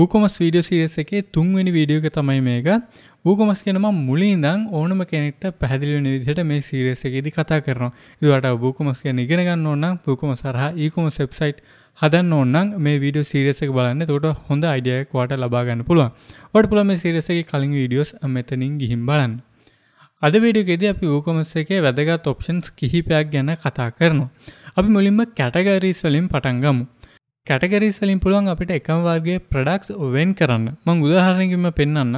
ූකොමස් video series එකේ තුන්වෙනි video එක තමයි මේක. ූකොමස් කියනම මුලින් ඉඳන් ඕනම කෙනෙක්ට පැහැදිලි වෙන විදිහට මේ සිරිස් එකේදී කතා කරනවා. ඒකට ූකොමස් කියන ඉගෙන ගන්න ඕන නම් ූකොමස් හරහා e-commerce website හදන්න ඕන නම් මේ වීඩියෝ සිරිස් එක බලන්න. එතකොට හොඳ අයිඩියා එකක් ඔයාලට ලබා ගන්න පුළුවන්. ඔයාලට පුළුවන් මේ සිරිස් එකේ කලින් වීඩියෝස් මෙතනින් ගිහින් බලන්න. අද වීඩියෝකේදී අපි ූකොමස් එකේ වැදගත් ඔප්ෂන්ස් කිහිපයක් ගැන කතා කරනවා. අපි මුලින්ම කැටගරිස් වලින් පටන් ගමු. කැටගරිස් වලින් පුළුවන් අපිට එකම් වර්ගේ ප්‍රඩක්ස් වෙන් කරන්න මං උදාහරණකින්ම පෙන්න්න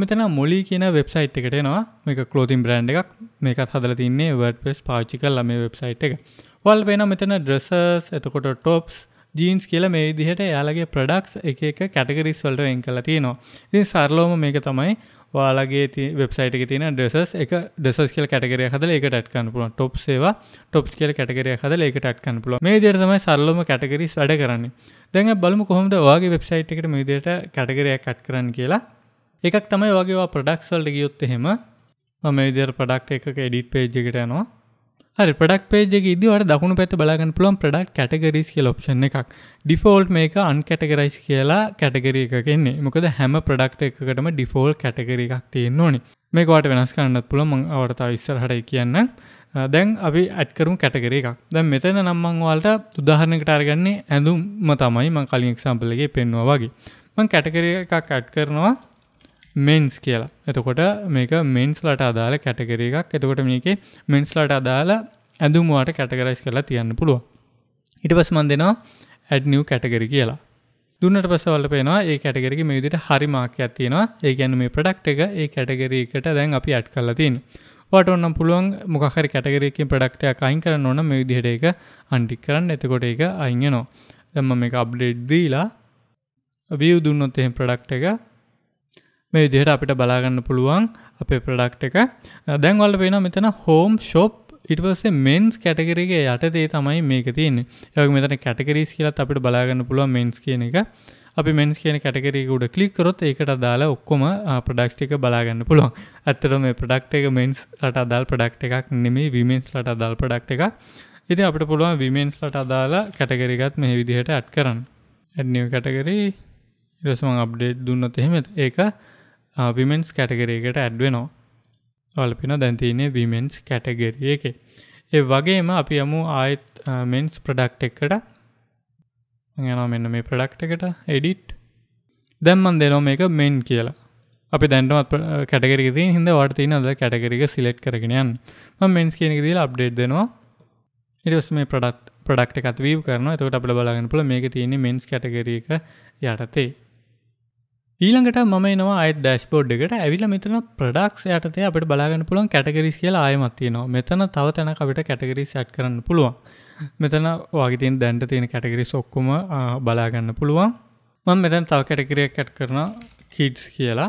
මතන මොලි කියන වෙබ්සයිට් එකට නවා මේ කලෝතින් බ්‍රන්් එකක් මේකත් හදල තින්නේ වර්ඩපෙස් පාච්චික ලම වෙබ්සයිට් එක වල් පෙන මෙතන ඩ්‍රෙසර්ස් එතකොට ටොප්ස් ජීන්ස් කියල මේ දිහට යාලගේ ප්‍රඩක්ස් එක කැටගරිස් වලට එං කල තියෙනවා ඉතින් සරලෝම මේක තමයි වාලගේ වෙබ්සයිට තින ඩෙසස් එක ඩෙසස් කියල කටගරය හදල එක ටකන්න පුලන් ටොප් සේවා ටොප් කියල කටගරය හදල එක ටකන්න පුල මේ දරතමයි සල්ලම කටගරිස් වැඩ කරන්නේ දැන් බලමු කොහොමද වගේ වෙබ්සයිට් එකට මේදයට කටගරයක් කට් කරන්න කියලා එකක් තමයි වගේවා ප්‍රඩක්ස්වල්ට ගියොත් එහෙම මම විදර ප්‍රඩක්් එක එඩිට් පේජ් එකට යනවා හරි පඩක් පේජ ඉදිවට දකුණු පැත් බලාගන්න පුළන් ප්‍රඩක් කැටගරිස් කියල ඔප්ෂන් එකක් ඩිෆෝල්ට් මේක අන් කැටගරයිස් කියලා කැටගරි එකන්නේ මොකද හැම ප්‍රඩක්ට එකකටම ඩිෆෝල් කැටගරි එකක් තියෙන් ඕනි මේකවාට වෙනස් කරන්නත් පුළමං අවටතාව ඉස්සර හට කියන්න දැන් අපි ඇත්කරුම් කැටගර එකක් දැ මෙතන නම්මං වලට උදාහරණකට අරගන්නේ ඇඳුම්ම තමයි මං කලින් එක්සම්පලගේ පෙන්වා වගේ මං කැටගර එකක් ඇට් කරනවා මෙන්ස් කියලා එතකොට මේක මෙන්ස් ලට අදාළ කැටගර එකක් එතකොට මේක මෙන්ස් ලට අදාළ ඇඳුමවාට කැටගරයිස් කරලා තියන්න පුළුව ඉට පස් මන් දෙනවා ඇඩ්නිව් කැටගරි කියලා දුන්නට පසවල පේනවා ඒ කැටගරි මේ විදිට හරි මාක්‍යයක් තියෙනවා ඒ ගැන මේ ප්‍රඩක්් එක ඒ කැටගරි එකට දැන් අපි ඇඩ් කරලා තින් ට ඔන්න පුළුවන් මොකහරි කැටගරයකින් ප්‍රඩක්ටයක් අයින් කරන්න ඕන මේ විදිහට එක අන්ටික් කරන්න එතකොට එක අයියනවා දැම්ම මේ අප්ඩේට් දීලා බියව දුන්නොත් එහෙම ප්‍රඩක්් එක මේ විදිහට අපිට බලාගන්න පුළුවන් අපේ ප්‍රඩක්් එක දැන්වල්ල පේන මෙතන හෝම් ශොප් ඉටවස්සේ මෙන්ස් කැටකරගේ යටතේ තමයි මේක තියන්නේ යක මෙතන කැටකරීස් කියලත් අපිට බලාගන්න පුළුවන් මෙන්ස් කියන එක අපි මෙන්ස් කියන කැටකරකුඩ කලිකරොත් ඒකට දාලා ඔක්කොම ප්‍රඩක්ස් එක බලාගන්න පුළුවන් ඇත්තර මේ ප්‍රඩක්් එක මෙන්ස් ලට අදාල් ප්‍රඩක්් එකක් නෙමේ විමෙන්ස් ලට අදාල් ප්‍රඩක්් එක ඉති අපට පුළුවන් විමෙන්ස් ලට අදාලා කැටකරිගත් මෙහි විදිහට ඇත් කරන්න ඇ කැටකරී ඉරසම අප්ඩේට් දුන්නත් එහෙමත් ඒක විමෙන්ස් කැටගරයකට ඇඩ්වෙනෝ වලපින දැන්තිනේ විමෙන්ස් කැටගරිය එක ඒ වගේම අපි යමු ආයත් මෙන්ස් ප්‍රඩක්් එකට යන මෙන්න මේ ප්‍රඩක්් එකට එඩිට් දැම්මන් දෙනෝ මේක මෙන් කියලා අපි දැන්ටමත් කැටගරික ති හිද වර්තින අද කැටගරික සිලෙට් කරගෙනයන් ම මෙන්ස් කියනක දීල අප්ඩේට් දෙනවා ඉටස් මේ ප්‍රඩක්් ප්‍රඩක්් එකත් වීව කරන තකට අප බලගන්න පුල මේක තියන්නේ මෙන්ස් කැටගරියක යටතේ ඊළඟට ම නවා අයි ඩස්බෝඩ් එකට ඇවිල මෙතන ප්‍රඩක්ස් යටතේ අපට බලාගන්න පුළුවන් කැටගරිස් කියලා අයමත්තියනවා මෙතන තව තැන අපිට කැටගරි සැට් කරන්න පුළුවන් මෙතන වගතින් දැන්ට තියෙන කැටගරි සොක්කුම බලාගන්න පුළුවන් මං මෙතැන් තව කැටගරිය කැට් කරන හිඩස් කියලා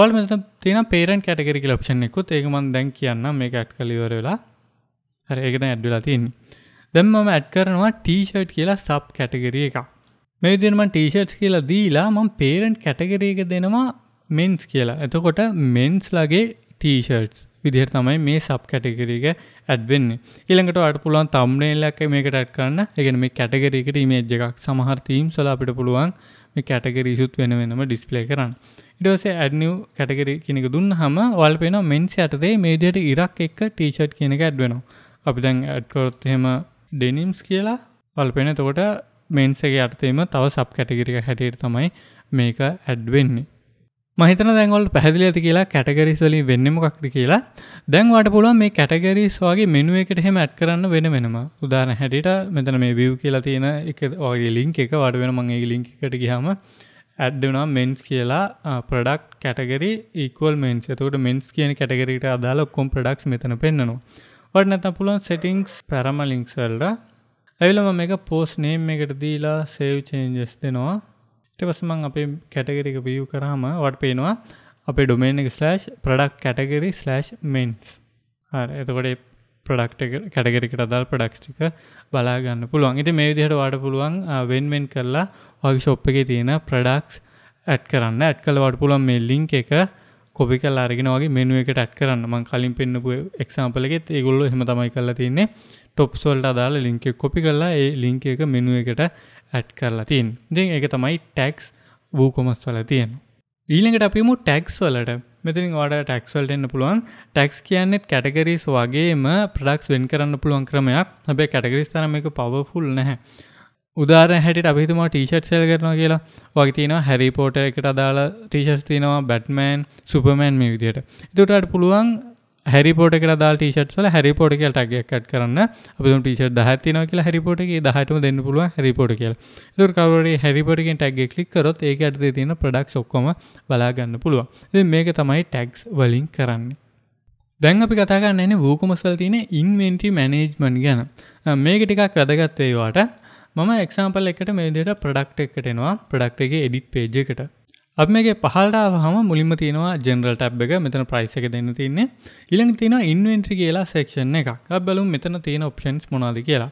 වල් මෙත තින පේරන් කැටගරි ලක්ෂණ එකුත් ඒකමන් දැන් කියන්න මේ කැට් කලිවර වෙලා හර ඒකන ඇඩ්ඩුලා තියන්නේ දැම්මම ඇඩ් කරනවා ටීෂට් කියලා සබ් කැටගරිය එකක් මේ විදිහට මම ටී-ෂර්ට්ස් කියලා දීලා මම පේරන්ට් කැටගරි එක දෙනවා මෙන්ස් කියලා. එතකොට මෙන්ස්ලාගේ ටී-ෂර්ට්ස් විදිහට තමයි මේ සබ් කැටගරි එක ඇඩ් වෙන්නේ. ඊළඟට ඔයාලට පුළුවන් thumbnail එකක් මේකට ඇඩ් කරන්න. ඒ කියන්නේ මේ කැටගරි එකට image එකක් සමහර themes වල අපිට පුළුවන් මේ කැටගරිසුත් වෙන වෙනම ඩිස්පලේ කරන්න. ඉඩෝසේ ඇඩ්නිව් කැටගරි කෙනෙක දුන්න හම වල් පෙන මෙන්ස් ඇතේ මේදයට ඉරක් එක් ටීෂට් කියනක ඇඩ්වෙනවා. අපි දැන් ඇඩ්කොත් එහෙම ඩෙනිම්ස් කියලා වල් පෙන තකොට මේන්සගේ අර්තේම තව සබ් කැටගිරික හැටියට තමයි මේක ඇඩ්වෙන්නේ මහිතන දැන්වල් පැදිලි ඇති කියලා කැටගරිස් වලින් වෙන්නමකක්ද කියලා දැන්වට පුළුවන් මේ කැටගරිස් වගේ මෙනුව එකට හෙම ඇත් කරන්න වෙන වෙනම උදාන හැටියට මෙතන මේ බිව් කියලා තියෙන එක වගේ ලිංක් එක වඩ වෙන මගේ ලිංක් එකට ගිහම ඇඩ්ඩනා මෙන්ස් කියලා ප්‍රඩක්් කැටගරි ඉක්වල් මෙන්ස් ඇතකට මෙන්ස් කියන කැටගරිට අදාල ඔක්කොම් ප්‍රඩක්ස් මෙතන පෙන්න්නනවා වඩ නැත පුළොන් සෙටිංක්ස් පැරම ලිංක්සල්ට ඇවිලම මේක පෝස් නේම් එකට දීලා සේව් චේන්ජස් දෙනවා ට පසමං අපේ කැටගෙරික පියව් කරහම වට පේනවා අපේ ඩොමේන ස්ලෑ් ප්‍රඩක් කැටගෙරි ස්ලෑ් මෙන්ස් එතකොට ප්‍රඩක්ට කැටගෙරිකට දල් ප්‍රඩක්ෂික බලාගන්න පුළුවන් ඉති මේ විදිහට වාට පුළුවන් වෙන්වෙන් කරලා වගේ ශොප් එක තියෙන ප්‍රඩක්ස් ඇට් කරන්න ඇට් කළ වට පුළුවන් මේ ලිංක එක කොපි කල් අරගෙන වගේ මෙනුව එකට ඇට් කරන්න මං කලින් පෙන්න්නපු එක්සාම්පලගෙත් ඒගොල්ල හෙම තමයි කරලා තින්නේ ටොප් සොල්ට අදාල ලිංක කොපි කරලා ඒ ලිංක එක මෙනුව එකට ඇට් කරලා තින් දෙ එක තමයි ටැක්ස් වූ කොමස් වල තියෙන ඊළඟට අපිමු ටැක්ස් වලට මෙතින් වාඩ ටැක්ස්වල්ට එන්න පුළුවන් ටැක්ස් කියන්නෙත් කැටගරිස් වගේම ප්‍රඩක්ස් වෙන් කරන්න පුළුවන් ක්‍රමයක් හැබේ කැටගරිස් තරම එක පවෆුල් නැහැ උදාර හැට අපිතුම ටීෂට් සෙල් කරනවා කියලා වගේ තිනවා හැරි පෝට එකට අදාළ ටීෂස් තිනවා බැට්මෑන් සුපමෑන් මේ විදියට එතුටට පුළුවන් හැරිපෝට එකට දා ටීෂට් වල හැරිපෝට කියල ටගයක් කට් කරන්න අපි ටීෂට් දහත්තින කියලා හැරිපෝට එක දහටම දෙන්න පුළුව හැරිපෝට කියල දුර කවරේ හැරිපොටකින් ටැග් කලික් කරොත් ඒක අට තියෙන ප්‍රඩක්ස් ඔක්කොම බලාගන්න පුළුවන් මේක තමයි ටැක්ස් වලින් කරන්නේ දැන් අපි කතාගන්න වූකුමසල් තියෙන ඉන්වෙන්ටි මැනේජ්මන් ගැන මේක ටිකක් වැදගත්වේවාට මම එක්සාම්පල් එකට මේඩට ප්‍රඩක්් එකටෙනවා ප්‍රඩක්් එක එඩිට් පේජ එකට අප මේගේ පහල්ටාව හම මුලින්ම තියෙනවා ජෙනරල් ටැබ් එක මෙතන ප්‍රයිස එක දෙන්න තින්නේ ඉළඟ තියෙන ඉන්වෙන්ට්‍රි කියලා සෙක්ෂණ එකක් බැලුම් මෙතන තියෙන ඔප්ෂන්ස් මොනාද කියලා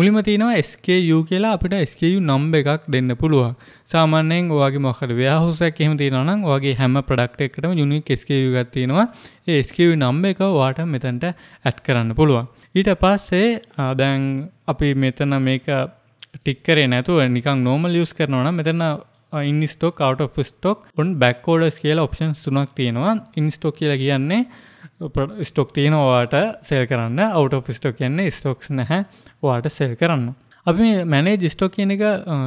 මුලිම තියෙනවා ස්කU කියලා අපිට ස්කU නම්බ එකක් දෙන්න පුළුව සාමාන්‍යයෙන් ඔයාගේ මොකට ව්‍යහෝසයක් එහෙම තියෙනවනම් ඔයාගේ හැම ප්‍රඩක්ට එකටම යුනික් ස්කU එකක් තියෙනවා ඒ ස්කU නම්බ එක වාට මෙතනට ඇඩ් කරන්න පුළුවන් ඊට පස්සේ දැන් අපි මෙතන මේක ටික්කරේ නැතුව නිකං නෝමල් යස් කරනවන මෙතන ඉන්ස්ටෝක් අවට ස්ටොක් ඔන් බැක්කෝඩස් කියලා ඔප්ෂන් සුනක් තියෙනවා ඉන්ස්ටෝක් කියල කියන්නේ ස්ටොක් තියෙනවාට සෙල් කරන්න අවට ස්ටොක් කියන්නේ ස්ටොක්ස් නැහැ වාට සෙල් කරන්න අපි මැනේ ස්ටෝක් කියන එක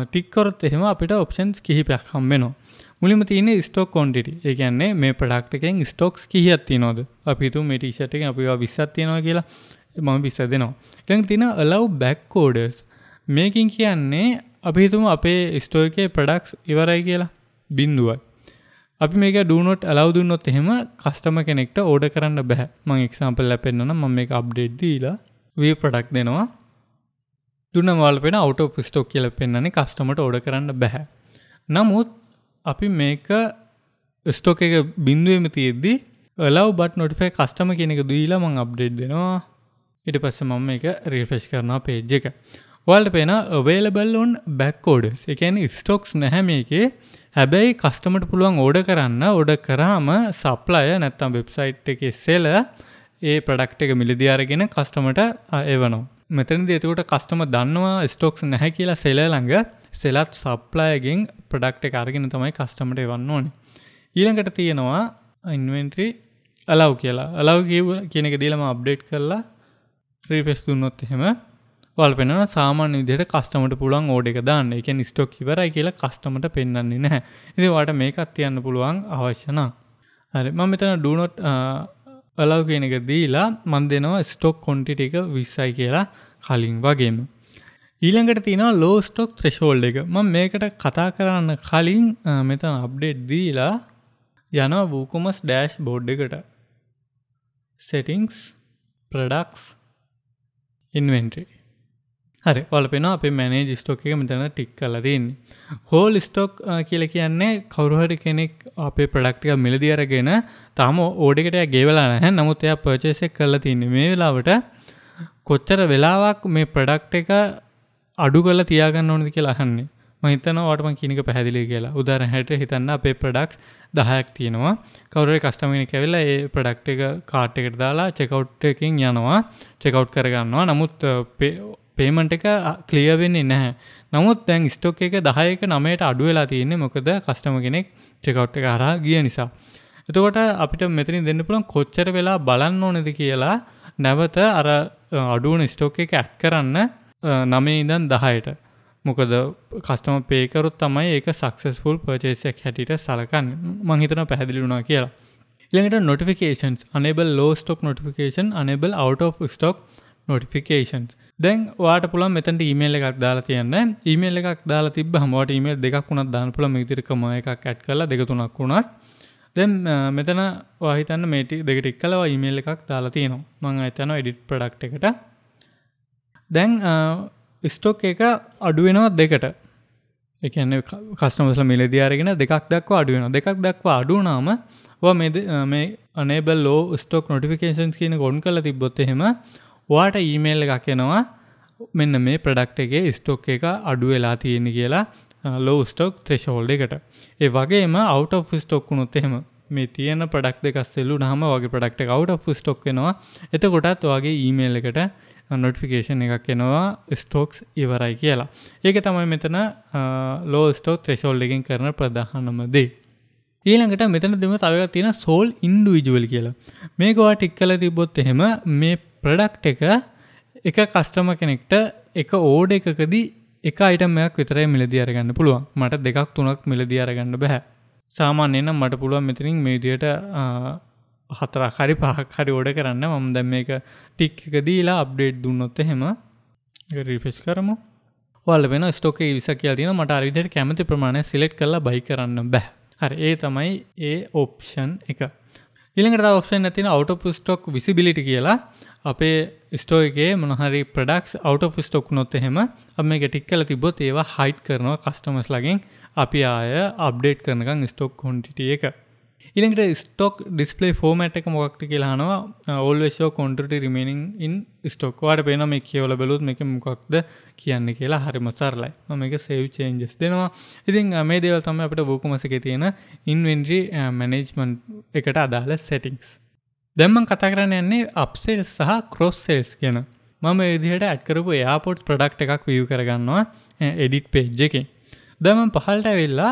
ටික්කොරත් එහෙම අපිට ඔප්ෂන්ස් කිහිපයක් හම්බෙනවා මුලිම තියන ස්ටෝක් කොන්ටිට ඒගන්නේ මේ පඩක්ටකෙන් ස්ටෝක්ස් කියහත් තිනොද අපිතු මටිෂටක අපි විස්සත් තියෙනවා කියලා මම විස්ස දෙනවා එ තින අලව් බැක්කෝඩස් මේකින් කියන්නේ අපි තුම අපේ ස්ටෝකේ ප්‍රඩක්ස් ඉවරයි කියලා බින්දුවයි. අපි මේක ඩනොට් අලවදුන්නොත් එහෙම කස්ටම කෙනෙක්ට ඕඩ කරන්න බැහ මං එක්සම්පල් ලැපෙන්න්නන ම මේ අප්ඩේට් දීලා වී ප්‍රඩක් දෙනවා දුන්න මල්පෙන අවට පිස්ටෝක් කියල පෙන්න්නේ කස්ටමට ඕඩ කරන්න බැහැ. නමුත් අපි මේක ස්ටෝක එක බින්දුවම තියෙද්දි ලව් බට නොටිෆයි කස්ටම කෙනෙක දීලා මං අප්ඩේට් දෙනවා ඉට පස්ස මම එක රිෆෙෂ් කරනවා පේජ් එක වල්ට පෙන වේලබල් ඔන් බැක්කෝඩ එකන ස්ටොක්ස් නැහැ මේකේ හැබැයි කස්ටමට පුළුවන් ඕඩ කරන්න ඕඩ කරාම සප්ලය නැත්තම් වෙබ්සයිට් එක සෙල ඒ ප්‍රඩක්් එක මිලිදියාරගෙන කස්ටමට එවනවා මෙතන දතුකට කස්ටම දන්නවා ස්ටොක්ස් නැහැ කියලා සෙල ළඟ සෙලත් සප්ලායගෙන් ප්‍රඩක්් එක අරගෙන තමයි කස්ටමට එවන්න ඕන ඊළඟට තියෙනවා ඉන්වෙන්ට්‍රී අලව් කියලා අලව් කියව කියන එක දීලම අප්ඩේට් කරලා ්‍රීපෙස් දුන්නොත් එහෙම වල්පෙනන සාමාන්‍ය විදිහට කස්ටමට පුළුවන් ඕඩ එක දාන්න එක නිස්ටොක් ඉවරයි කියලා කස්ටමට පෙන්න්නේ නැහැ ඉදිවාට මේකත් තියන්න පුළුවන් අවශ්‍යනා හරි ම මෙතන ඩනොට් අලව් uh, කියන එක දීලා මන් දෙනවා ස්ටොක් කොන්ටිට එක විස්සයි කියලා කලින් වගේම ඊළඟට තින ලෝස්ටොක් ත්‍රශෝල්් එක ම මේකට කතා කරන්න කලින් uh, මෙතන අප්ඩේට් දීලා යන වූකොමස් ඩෑශ් බෝඩ් එකට සෙටිංස් ප්‍රඩක්ස් ඉන්වෙන්ට්‍රී හරි වලපෙන අප මැනේ ස්ටෝක එක මෙතන ටික් කලදන්න හෝල් ස්ටෝක් කියල කියන්නේ කවරුහරි කෙනෙක් අපේ ප්‍රඩක්ටික මිලදි අරගෙන තාම ඕඩිකට ගේවලා නැහැ නමුත් එයා පර්චේසක් කල තින්න මේ වෙලාවට කොච්චර වෙලාවක් මේ ප්‍රඩක්් එක අඩු කල තියාගන්න ඕනද කියලා අහන්නේ මහිතනවාටම කිනික පැදිලි කියලා උදාර හැට හිතන්න අපේ ප්‍රඩක්ස් දහයක් තියෙනවා කවරේ කස්ටමිනි කැවෙලා ඒ ප්‍රඩක්් එක කාට් එකට දාලා චෙකවට් එකින් යනවා චෙකවට් කරගන්නවා නමුත් පේමට එක කලියවෙන්නේ ah, නැහැ නමුත් දැන් ස්ටෝක එක දහයක නමයට අඩුවෙලා තියන්නේ මොකද කස්ටම කෙනෙක් ට්‍රිකවට් එක හරා ගිය නිසා. එතකොට අපිට මෙතනින් දෙන්න පුළන් කොච්චර වෙලා බලන්න ඕනෙද කියලා නැවත අර ah, අඩුවන ස්ටෝක එක ඇට් කරන්න ah, නමේ ඉදන් දහයට මොකද කස්ටම පේකරුත් තමයි ඒක සක්සස්ෆුල් පර්චේසයක් හැටිට සලකන් මංහිතන පැහැදිලි වුණා කියලා ඉළඟට නොටිකේන්ස් අනබල් ලෝ ස්ටොක් නොටිකේන් අනබල් අවට ස්ටොක් නොටිකේන්ස් දැන් වාට පුළ මෙතට ඊමේල් එකක් දාලා තියන්න ඊමේල් එකක් දාලා තිබ හමට ඊමේල් දෙකක් වුණත් දාන පුළ මිතිරිකම එකක් ඇට් කලා දෙගතුනක් වුණත් දැන් මෙතන වාහිතන්න මේටි දෙගටික් කලවා ඊමේල් එකක් දාලා තියෙනවා මං අතන එඩිට් ප්‍රඩක්් එකට දැන් ස්ටොක් එක අඩුවෙනවා දෙකට එකන කස්නමසල මිලදි අරගෙන දෙකක් දක්වා අඩුවෙන දෙකක් දක්වා අඩුනාම මේ අනේබල් ලෝ ස්ටොක් නොටිෆිකේන්ස් කියන ගොන් කල තිබොත් එහෙම ඔයාට ඊමේල් එකක් එනවා මෙන්න මේ ප්‍රඩක්ට එකේ ස්ටොක් එක අඩු වෙලා තියෙන කියලා ලෝ ස්ටොක් ත්‍රේෂෝල්ඩ එකට ඒ වගේම අවට් ස්ටොක් වුණොත් එහෙම මේ තියෙන ප්‍රඩක් දෙක සෙල්ලු නහම වගේ ප්‍රඩක්ට කවට් ස්ටොක් වෙනවා එතකොටත් වගේ ඊමේල් එකට නොටිෆිකේෂන් එකක් එනවා ස්ටෝක්ස් ඉවරයි කියලා ඒක තමයි මෙතන ලෝ ස්ටෝක් ත්‍රේෂෝල්ඩ එකෙන් කරන ප්‍රධානමදේ ඊළඟට මෙතන දෙම තවක තියෙන සෝල් ඉන්ඩුවිජුවල් කියලා මේකවා ටික් කල තිබොත් එහෙම මේ ප්‍රඩක්් එක එක කස්ටම කෙනෙක්ට එක ඕඩ එකකදී එක අයිටමයක් විතරයි මිලදි අරගන්න පුළුවන් මට දෙකක් තුනක් මිලදි අරගන්න බැහැ සාමාන්‍යයෙන්ම මට පුළුවන් මෙතනින් මේදියට හතර හරි පහක් හරි ඕඩ කරන්න මම දැම් මේක ටික් එක දීලා අප්ඩේට් දුන්නොත් එහෙම රිෆෙස් කරමු වල වෙන ස්ටෝක විස කියල තින මට අරිදයට කැමති ප්‍රමාණය සිලෙට් කලා බයි කරන්න බැහ හරි ඒ තමයි ඒ ඔප්ෂන් එක ඉළඟට ඔප්ෂන් ඇතින අවටපු ස්ටොක් විසිබිලිටි කියලා අපේ ස්ටෝයගේ මොනහරි ප්‍රඩක්ස් අවට ස්ටොක් නොත් එහෙම මේ ගෙටික් කල තිබොත් ඒවා හයිට් කරනවා කස්ටමස් ලගින් අපි ආය අප්ඩේට් කරනකං ස්ටොක් කොන්ටිටිය එක ඉළඟට ස්ටොක් ඩිස්පලේ ෆෝමට් එක මොක්ට කියලානවා ඔල්වේෂෝ කොන්ටට රිමේනිින් ඉන් ස්ටොක්වාට පේන මේ කියවල බැලුත් එක මොකක්ද කියන්න කියලා හරිම සරලයි මම එක සේව් චේන්ජස් දෙනවා ඉතින් මේ දේවල් තම අපට බෝකුමසක තියෙන ඉන්වෙන්ඩ්‍රී මැනේජ්මන්් එකට අදාළ සෙටිංස් දැම්මන් කතා කරන්න යන්නේ අප්සෙල් සහ ක්‍රොස්සෙල්ස් කියන මම විදිහට ඇත්කරපු එයාපොට් ප්‍රඩක්් එකක් විය් කරගන්නවා එඩිට් පේජ් එක දම පහල්ට වෙල්ලා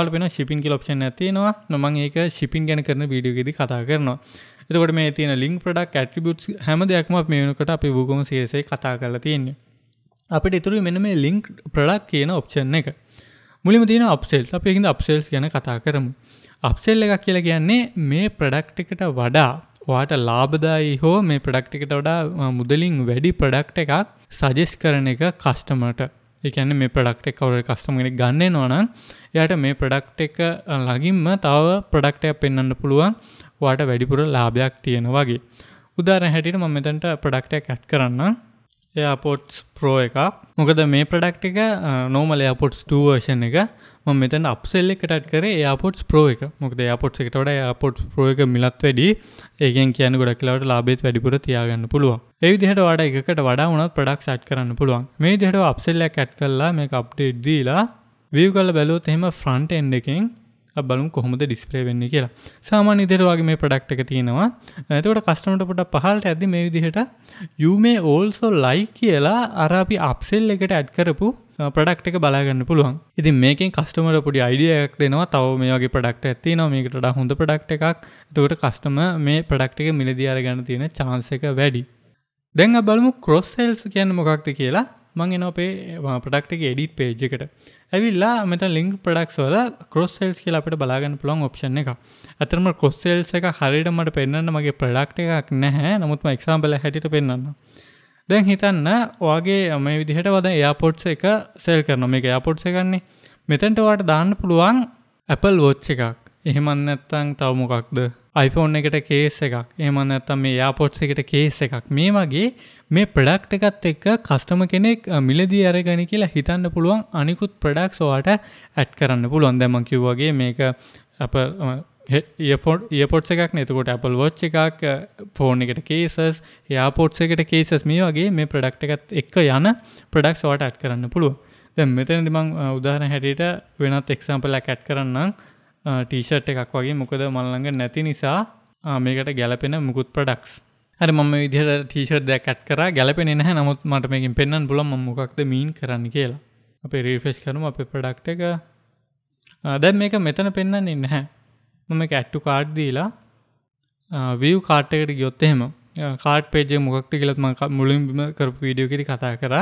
වල් වෙන ශිපින් කිලොප්ෂන් ඇතිනවා නොමං ඒක ශිපින් ගැන කරන වීඩියගෙදි කතා කරනවා එතකොට මේ තින ලිින් ප්‍රඩක් ඇටිබුට් හැම දෙයක්ම මේනකට අපි වූගම සේසේ කතා කරලා තියන්නේ අපට ඉතුරු මෙන මේ ලිංක් ප්‍රඩක් කියන ඔප්ෂන් එක මුලිම තින අප්සෙල්ස් අප එකද අප්සෙල්ස් ගැන කතා කරමු අප්සෙල් එකක් කියලා කියන්නේ මේ ප්‍රඩක්්ටිකට වඩා ඔයාට ලාබදායි හෝ මේ ප්‍රඩක්්ටිකට වඩා මුදලින් වැඩි ප්‍රඩක්ට එකක් සජෙස් කරන එක කස්ටමට එකන මේ ප්‍රඩක්ට කවර කස්ටමගෙන ගන්න නොනම් යට මේ ප්‍රඩක්් එක ලගින්ම තව ප්‍රඩක්ටයක් පෙන්න්න පුළුවන් වාට වැඩිපුර ලාභයක් තියෙන වගේ උදාර හැටියට ම මෙතැන්ට ප්‍රඩක්ටයක් ඇට් කරන්න එයාපොට්ස් ප්‍රෝ එක මොකද මේ ප්‍රඩක්් එක නෝමල එයාපොට්ස් ටූවර්ෂන් එක මෙතන් අපසෙල් එකටත් කර ඒපොට්ස් ප්‍රෝ එක මොකද ඒපොට්ස් එකට ඒපොට් ප්‍රෝ එක මිලත් වැඩි ඒගෙන් කියන ගොඩක් කියලාට ලාබෙත් වැඩිපුර තියාගන්න පුළුවන් ඒ විදිහට වාට එකට වඩා උනත් ප්‍රඩක්ස් ඇට් කරන්න පුළුවන් මේ දිහට අපසෙල්ලයක් ඇට් කරලා මේ අප්ඩේට් දීලා වීව් කල්ල බැලුවොත් එහෙම ෆ්‍රන්ට් එන්ඩ එකෙන් බලු කොහොමද ඩිස්ප්‍රේ වෙන්න කියලා සාමාන්‍ය ඉදිරවාගේ මේ ප්‍රඩක්් එක තියෙනවා ඇතකට කස්ටමට පොට පහල්ට ඇද මේ විදිහට යුමේ ඕල්සෝ ලයි කියලා අරාපි අප්සෙල් එකට ඇඩ් කරපු ප්‍රඩක්් එක බලාගන්න පුළුවන් ඉති මේකින් කස්ටමර පොඩි අයිඩියක් දෙනවා තව මේ වගේ ප්‍රඩක්ට ඇති නො මේකට හොඳ ප්‍රඩක්් එකක් තකට කස්ටම මේ ප්‍රඩක්් එක මිලදියාර ගන්න තියෙන චාන්සක වැඩි දැන් බලමු කොස්සෙල්ස් කියන්න මොකක්ද කියලා මං එන අපේ ප්‍රඩක්ටක එඩිට් පේජ්කට ඇවිල්ලා මෙත ලිින්ක් ප්‍රඩක්ස් වල කොස්සෙල්ස් කියලා අපට බලාගන්න පුළොන් ඔප්ෂන් එක අතරම කොස්සෙල්ස එක හරිට මට පෙන්න්න මගේ ප්‍රඩක්ට එකක් නැහැ නමුත්ම එක්සාම්බල හැටිට පෙන්න්න දැන් හිතන්න ඔයාගේ මේ විදිහට වද එයාපොට්ස් එක සෙල් කරන මේක එයාපොට්ස එකන්නේ මෙතැන්ට වාට දාන්න පුළුවන් Apple වෝච්ච එකක් එහෙමන් නැත්තං තවමොකක්ද iPhone එකට කේස් එකක් එහමන් ඇත්තම් මේ යාපොට්ස එකට කේස් එකක් මේ වගේ මේ ප්‍රඩක්් එකත් එක්ක කස්ටම කෙනෙක් මිලදී අරගනි කියලා හිතන්න පුළුවන් අනිකුත් ප්‍රඩක්ස් වාට ඇට් කරන්න පුළුවන් දැමංකිව් වගේ මේක අප ඒපොට් ඒපොට්ස එකක් නතකොට Apple වෝච් එකක් ෆෝන් uh, එකට කේසස් යාපොට්ස එකට කේසස් මේ වගේ මේ ප්‍රඩක්් එකත් එක්ක යන ප්‍රඩක්ස් වාට ඇත් කරන්න පුළුව දැ මෙතනදි මං uh, උදාහන හැටියට වෙනත් එක්සම්පල ඇට් කරන්නම් ටීෂට් uh, එකක් වගේ මොකද මල්ලඟ නැති නිසා මේකට ගැලපෙන මුකුත් ප්‍රඩක්ස් හරි මම විදිහට තීෂර් දෙයක් ඇට් කර ගැලපෙන නැහැ නමුත් මට මේකින් පෙන්න්න බුල මොකක්ද මීන් කරන්න කියලා අපේ රීෆෙස් කරම අප ප්‍රඩක්් එක දැන් මේක මෙතන පෙන්න්නන්නේ නැහැ මම කැට්ටු කාඩ් දීලා වව් කාට්කට ගියොත් එහෙම කාට් පේජ මොක්ට කියලත්ම මුලින්ම කරපු වීඩියෝකිරි කතා කර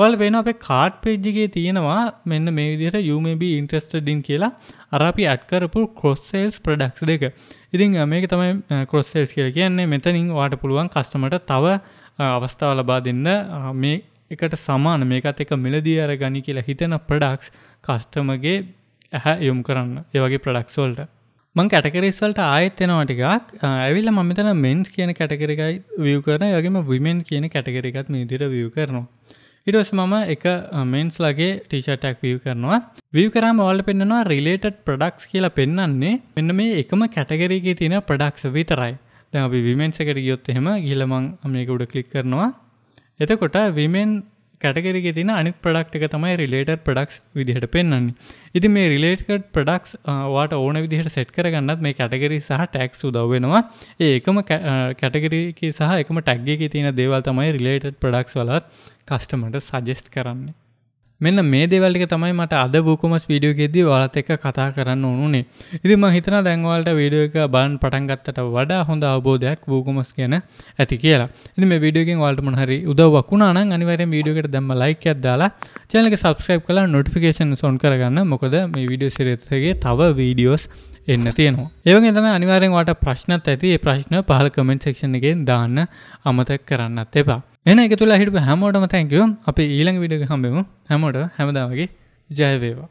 වල් වෙන අප කාට් පේජ්ජගේ තියෙනවා මෙන්න මේ විදියට යුමබ ඉන්ට්‍රස්ටඩින් කියලා අරපි ඇට්කරපු කොස්සේල්ස් ප්‍රඩක්ස් දෙක ඉතින් මේක තමයි කොස්සේල්ස් කියල කියන්නේ මෙතනින් වාට පුළුවන් කස්ටමට තව අවස්ථාව ලබා දෙන්න මේ එකට සමාන මේකත් එක මිලදී අර ගනි කියලා හිතෙන ප්‍රඩක්ස් කස්ටමගේ ඇහැ යොම් කරන්න ඒවගේ ප්‍රඩක්ස්වල්ට මං කැටකරස්වලට ආයත් එනවා ටිකක් ඇවිල්ල මමතන මෙන්ස් කියන කැටකරකයි විය කරන යගේම විමෙන් කියන කැටකරකත් නිදිර විය කරනවා ඉටස් මම එක මෙන්ස් ලගේ ටීෂටක් විය කරනවා විය කරම ඔල්ට පෙන්න්නවා රිලේටඩ් ප්‍රඩක්ස් කියලා පෙන්න්නන්නේ මෙන්න මේ එකම කැටගරගේ තියෙන ප්‍රඩක්ස් විතරයි දැ අපි විමෙන්සකට ගියොත් එහෙම ගිලමං මේක උඩ කලික් කරනවා එතකොට විමෙන් කැටගරගේ තින අනිත් ප්‍රඩක්් එක තමයි රිලේටර් ප්‍රඩක්ස් විදිහට පෙන්න්නේ ඉති මේ රිලේටකට් ප්‍රඩක්ස් වාට ඕන විදිහට සෙට් කරගන්නත් මේ කැටගරි සහ ටැක්ස් උදව්වෙනවා ඒකම කැටගරික සහ එකම ටැක්්ගේ තින දේවල් තමයි රිලේටඩ් ප්‍රඩක්ස් වලත් කස්ටමට සජෙස්ට කරන්නේ මෙන්න මේ දෙවල්ටික තමයි මට අද බුකුමස් වීඩියෝකෙදී වලත් එක කතා කරන්න ඕනුනේ ඉදි ම හිතන දැන්වලට වීඩියෝ එක බාන් පටන්ගත්තට වඩා හොඳ අවබෝධයක් බූකුමස් ගැන ඇති කියලා ඉදි මේ වීඩියෝගෙන් වලටම හරි උදව වක්ුණාන අනිවරෙන් වීඩියෝකට දැම්ම ලයිකයක් දාලා චැනලක සබස්ක්‍රයිබ් කලා නොටිෆිකේෂන් සොන් කරගන්න මොකද මේ වීඩියෝ සිරිතගේ තව වීඩියෝස් එන්න තියෙනවා. ඒවගේ තම අනිවාරෙන් වාට ප්‍රශ්නත් ඇති ඒ ප්‍රශ්න පහල කමෙන්ට් සෙක්ෂණ එකෙන් දාන්න අමතක් කරන්නත් එපා. එන එක තුළ හිටපු හැමෝටම තැන්කයුම් අපි ඊළඟ විඩග හම්බෙමු හැමෝට හැමදාමගේ ජයවේවා